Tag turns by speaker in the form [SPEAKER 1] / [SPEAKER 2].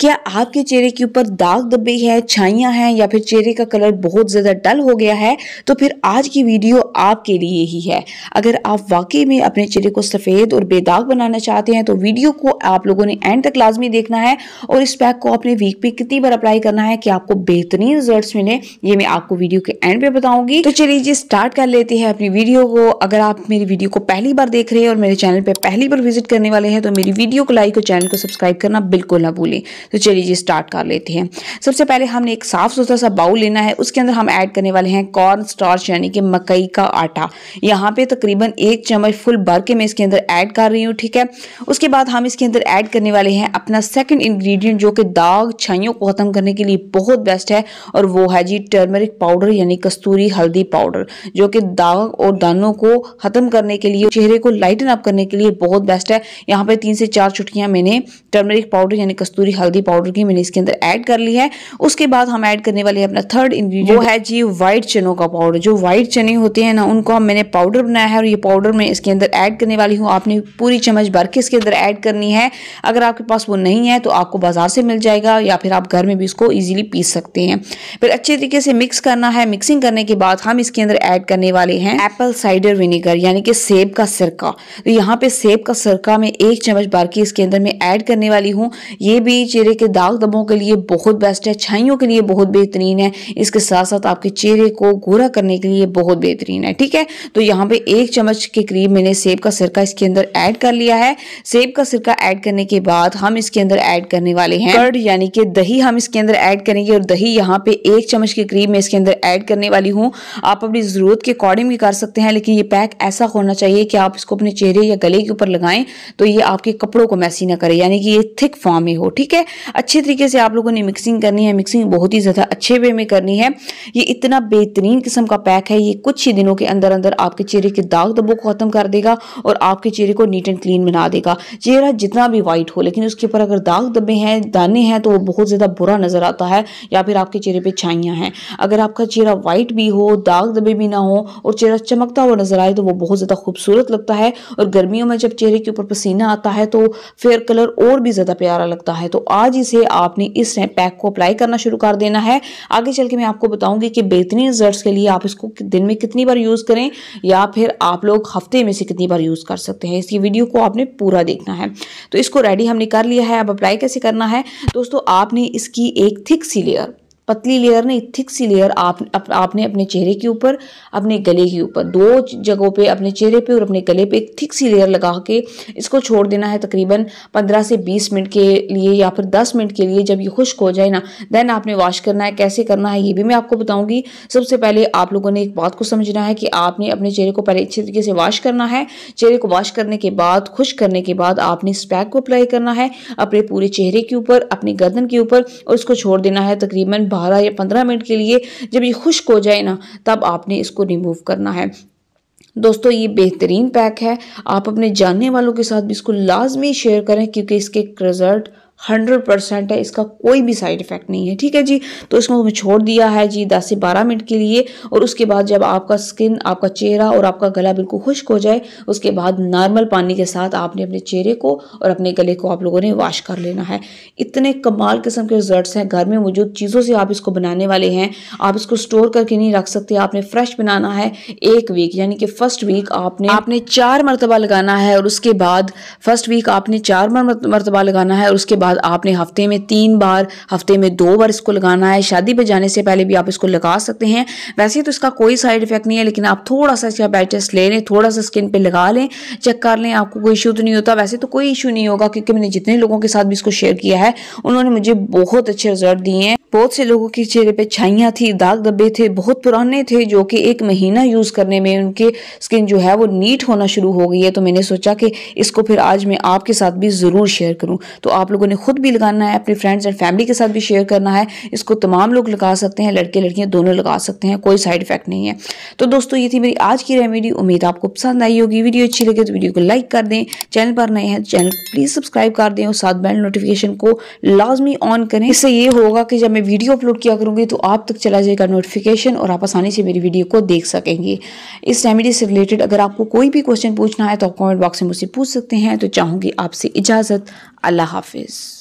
[SPEAKER 1] क्या आपके चेहरे के ऊपर दाग दबे हैं छाइयाँ हैं या फिर चेहरे का कलर बहुत ज़्यादा डल हो गया है तो फिर आज की वीडियो आपके लिए ही है अगर आप वाकई में अपने चेहरे को सफ़ेद और बेदाग बनाना चाहते हैं तो वीडियो को आप लोगों ने एंड तक लाजमी देखना है और इस पैक को आपने वीक पे कितनी बार अप्लाई करना है कि आपको बेहतरीन रिजल्ट मिले ये मैं आपको वीडियो के एंड पे बताऊंगी तो चलिए जी स्टार्ट कर लेते हैं अपनी वीडियो को अगर आप मेरी वीडियो को पहली बार देख रहे हैं और मेरे चैनल पर पहली बार विजिट करने वाले हैं तो मेरी वीडियो को लाइक और चैनल को सब्सक्राइब करना बिल्कुल ना भूलें तो चलिए जी स्टार्ट कर लेते हैं सबसे पहले हमने एक साफ़ सुथरा सा बाउल लेना है उसके अंदर हम ऐड करने वाले हैं कॉर्न स्टार्च यानी कि मकई का आटा यहाँ पे तकरीबन एक चम्मच फुल भर के मैं इसके अंदर ऐड कर रही हूँ ठीक है उसके बाद हम इसके अंदर ऐड करने वाले हैं अपना सेकेंड इन्ग्रीडियंट जो कि दाग छाइयों को ख़त्म करने के लिए बहुत बेस्ट है और वो है जी टर्मरिक पाउडर यानी कस्तूरी हल्दी पाउडर जो कि दाग और दानों को ख़त्म करने के लिए चेहरे को लाइटन अप करने के लिए बहुत बेस्ट है यहाँ पर तीन से चार चुटकियाँ मैंने टर्मरिक पाउडर यानी कस्तूरी हल्दी हल्दी पाउडर की मैंने इसके अंदर ऐड कर ली है उसके बाद हम ऐड करने वाले अपना थर्ड इंग्रेडिएंट वो है जी व्हाइट चनों का पाउडर जो व्हाइट चने होते हैं ना उनको हम मैंने पाउडर बनाया है और ये पाउडर मैं इसके अंदर ऐड करने वाली हूँ आपने पूरी चम्मच भर के इसके अंदर ऐड करनी है अगर आपके पास वो नहीं है तो आपको बाजार से मिल जाएगा या फिर आप घर में भी इसको ईजिली पीस सकते हैं फिर अच्छे तरीके से मिक्स करना है मिक्सिंग करने के बाद हम इसके अंदर ऐड करने वाले हैं एप्पल साइडर विनेगर यानी कि सेब का सिरका तो यहाँ पे सेब का सिरका मैं एक चम्मच बार के इसके अंदर मैं ऐड करने वाली हूँ ये भी चेहरे के दाग दबों के लिए बहुत बेस्ट है छाइयों के लिए बहुत बेहतरीन है इसके साथ साथ आपके चेहरे को गोरा करने के लिए बहुत बेहतरीन है ठीक है तो यहाँ पे एक चम्मच के करीब मैंने सेब का सिरका इसके अंदर ऐड कर लिया है सेब का सिरका ऐड करने के बाद हम इसके अंदर ऐड करने वाले हैं कर्ड यानी कि दही हम इसके अंदर ऐड करेंगे और दही यहाँ पे एक चम्मच के करीब मैं इसके अंदर ऐड करने वाली हूँ आप अपनी ज़रूरत के अकॉर्डिंग भी कर सकते हैं लेकिन ये पैक ऐसा होना चाहिए कि आप इसको अपने चेहरे या गले के ऊपर लगाएं तो ये आपके कपड़ों को मैसी ना करे यानी कि ये थिक फॉर्म में हो ठीक है अच्छे तरीके से आप लोगों ने मिक्सिंग करनी है मिक्सिंग बहुत ही ज़्यादा अच्छे वे में करनी है ये इतना बेहतरीन किस्म का पैक है ये कुछ ही दिनों के अंदर अंदर आपके चेहरे के दाग दबो को ख़त्म कर देगा और आपके चेहरे को नीट एंड क्लीन बना देगा चेहरा जितना भी वाइट हो लेकिन उसके ऊपर अगर दाग दबे हैं दाने हैं तो वो बहुत ज़्यादा बुरा नज़र आता है या फिर आपके चेहरे पर छाइयाँ हैं अगर आपका चेहरा वाइट भी हो दाग दबे भी ना हो और चेहरा चमकता हुआ नज़र आए तो वो बहुत ज़्यादा खूबसूरत लगता है और गर्मियों में जब चेहरे के ऊपर पसीना आता है तो फेयर कलर और भी ज़्यादा प्यारा लगता है तो आज आज ही से आपने इस पैक को अप्लाई करना शुरू कर देना है आगे चल के मैं आपको बताऊंगी कि बेहतरीन रिजल्ट्स के लिए आप इसको दिन में कितनी बार यूज़ करें या फिर आप लोग हफ्ते में से कितनी बार यूज़ कर सकते हैं इसकी वीडियो को आपने पूरा देखना है तो इसको रेडी हमने कर लिया है अब अप्लाई कैसे करना है दोस्तों आपने इसकी एक थिक सी लेयर पतली लेयर नहीं थिक सी लेयर आप, आप आपने अपने चेहरे के ऊपर अपने गले के ऊपर दो जगहों पे अपने चेहरे पे और अपने गले पे एक थिक सी लेयर लगा के इसको छोड़ देना है तकरीबन 15 से 20 मिनट के लिए या फिर 10 मिनट के लिए जब ये खुश्क हो जाए ना देन आपने वॉश करना है कैसे करना है ये भी मैं आपको बताऊँगी सबसे पहले आप लोगों ने एक बात को समझना है कि आपने अपने चेहरे को पहले अच्छे तरीके से वॉश करना है चेहरे को वॉश करने के बाद खुश करने के बाद आपने इस पैक को अप्लाई करना है अपने पूरे चेहरे के ऊपर अपनी गर्दन के ऊपर और इसको छोड़ देना है तकरीबन बारह या पंद्रह मिनट के लिए जब ये खुश्क हो जाए ना तब आपने इसको रिमूव करना है दोस्तों ये बेहतरीन पैक है आप अपने जानने वालों के साथ भी इसको लाजमी शेयर करें क्योंकि इसके रिज़ल्ट हंड्रेड परसेंट है इसका कोई भी साइड इफेक्ट नहीं है ठीक है जी तो इसको हमें छोड़ दिया है जी दस से बारह मिनट के लिए और उसके बाद जब आपका स्किन आपका चेहरा और आपका गला बिल्कुल खुश्क हो जाए उसके बाद नॉर्मल पानी के साथ आपने अपने चेहरे को और अपने गले को आप लोगों ने वॉश कर लेना है इतने कमाल किस्म के रिजल्ट हैं घर में मौजूद चीज़ों से आप इसको बनाने वाले हैं आप इसको स्टोर करके नहीं रख सकते आपने फ्रेश बनाना है एक वीक यानी कि फर्स्ट वीक आपने आपने चार मरतबा लगाना है और उसके बाद फर्स्ट वीक आपने चार मरतबा लगाना है और उसके बाद बाद आपने हफ्ते में तीन बार हफ्ते में दो बार इसको लगाना है शादी पे जाने से पहले भी आप इसको लगा सकते हैं वैसे तो इसका कोई साइड इफेक्ट नहीं है लेकिन आप थोड़ा सा इसका पैचेस ले लें थोड़ा सा स्किन पर लगा लें चेक कर लें आपको कोई इशू तो नहीं होता वैसे तो कोई इशू नहीं होगा क्योंकि मैंने जितने लोगों के साथ भी इसको शेयर किया है उन्होंने मुझे बहुत अच्छे रिजल्ट दिए हैं बहुत से लोगों के चेहरे पे छाइयाँ थी दाग दबे थे बहुत पुराने थे जो कि एक महीना यूज़ करने में उनके स्किन जो है वो नीट होना शुरू हो गई है तो मैंने सोचा कि इसको फिर आज मैं आपके साथ भी ज़रूर शेयर करूँ तो आप लोगों ने खुद भी लगाना है अपने फ्रेंड्स एंड फैमिली के साथ भी शेयर करना है इसको तमाम लोग लगा सकते हैं लड़के लड़कियाँ दोनों लगा सकते हैं कोई साइड इफेक्ट नहीं है तो दोस्तों ये थी मेरी आज की रेमेडी उम्मीद आपको पसंद आई होगी वीडियो अच्छी लगे तो वीडियो को लाइक कर दें चैनल पर नए हैं चैनल प्लीज़ सब्सक्राइब कर दें और साथ बेल नोटिफिकेशन को लाजमी ऑन करें इससे ये होगा कि जब मैं वीडियो अपलोड किया करूँगी तो आप तक चला जाएगा नोटिफिकेशन और आप आसानी से मेरी वीडियो को देख सकेंगे इस रेमेडी से रिलेटेड अगर आपको कोई भी क्वेश्चन पूछना है तो आप कॉमेंट बॉक्स में मुझसे पूछ सकते हैं तो चाहूँगी आपसे इजाज़त अल्लाह हाफिज़